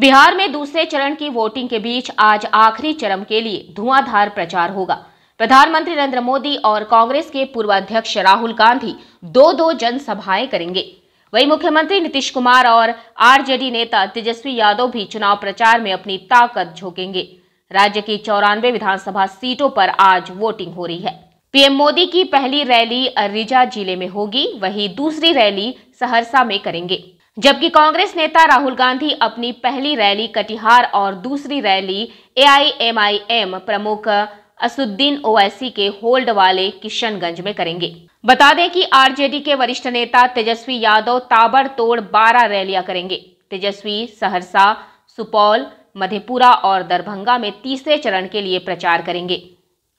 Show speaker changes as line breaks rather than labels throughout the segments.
बिहार में दूसरे चरण की वोटिंग के बीच आज आखिरी चरण के लिए धुआंधार प्रचार होगा प्रधानमंत्री नरेंद्र मोदी और कांग्रेस के पूर्व अध्यक्ष राहुल गांधी दो दो जनसभाएं करेंगे वहीं मुख्यमंत्री नीतीश कुमार और आरजेडी नेता तेजस्वी यादव भी चुनाव प्रचार में अपनी ताकत झोंकेंगे राज्य की चौरानवे विधानसभा सीटों पर आज वोटिंग हो रही है पीएम मोदी की पहली रैली अरिजा जिले में होगी वही दूसरी रैली सहरसा में करेंगे जबकि कांग्रेस नेता राहुल गांधी अपनी पहली रैली कटिहार और दूसरी रैली एआईएमआईएम प्रमुख असुद्दीन ओवैसी के होल्ड वाले किशनगंज में करेंगे बता दें कि आरजेडी के वरिष्ठ नेता तेजस्वी यादव ताबड़तोड़ 12 रैलियां करेंगे तेजस्वी सहरसा सुपौल मधेपुरा और दरभंगा में तीसरे चरण के लिए प्रचार करेंगे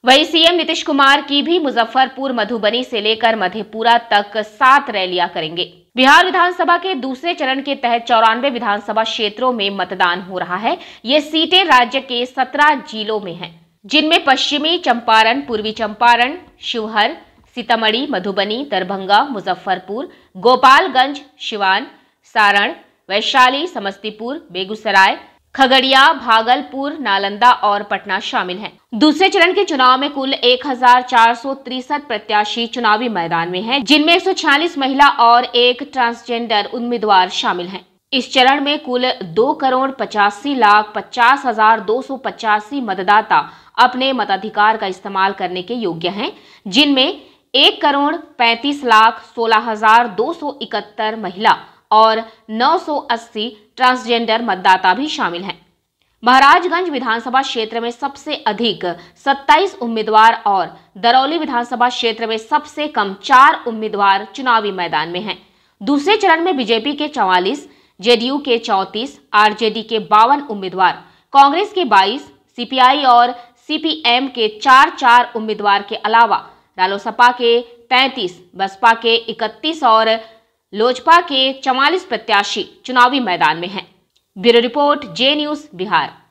वहीं सीएम नीतीश कुमार की भी मुजफ्फरपुर मधुबनी से लेकर मधेपुरा तक सात रैलियां करेंगे बिहार विधानसभा के दूसरे चरण के तहत चौरानवे विधानसभा क्षेत्रों में मतदान हो रहा है ये सीटें राज्य के सत्रह जिलों में हैं, जिनमें पश्चिमी चंपारण पूर्वी चंपारण शिवहर सीतामढ़ी मधुबनी दरभंगा मुजफ्फरपुर गोपालगंज सिवान सारण वैशाली समस्तीपुर बेगूसराय खगड़िया भागलपुर नालंदा और पटना शामिल हैं। दूसरे चरण के चुनाव में कुल एक प्रत्याशी चुनावी मैदान में हैं, जिनमें एक महिला और एक ट्रांसजेंडर उम्मीदवार शामिल हैं। इस चरण में कुल दो करोड़ पचासी लाख पचास हजार दो सौ पचासी मतदाता अपने मताधिकार का इस्तेमाल करने के योग्य हैं, जिनमें एक करोड़ पैंतीस लाख सोलह हजार दो सौ इकहत्तर महिला और 980 ट्रांसजेंडर मतदाता भी शामिल हैं महाराजगंज विधानसभा क्षेत्र में सबसे अधिक 27 उम्मीदवार और दरौली विधानसभा क्षेत्र में सबसे कम चार उम्मीदवार चुनावी मैदान में हैं दूसरे चरण में बीजेपी के 44, जेडीयू के 34, आरजेडी के बावन उम्मीदवार कांग्रेस के 22, सीपीआई और सीपीएम के चार चार उम्मीदवार के अलावा रालोसपा के 35, बसपा के 31 और लोजपा के चवालीस प्रत्याशी चुनावी मैदान में हैं bureau report J news Bihar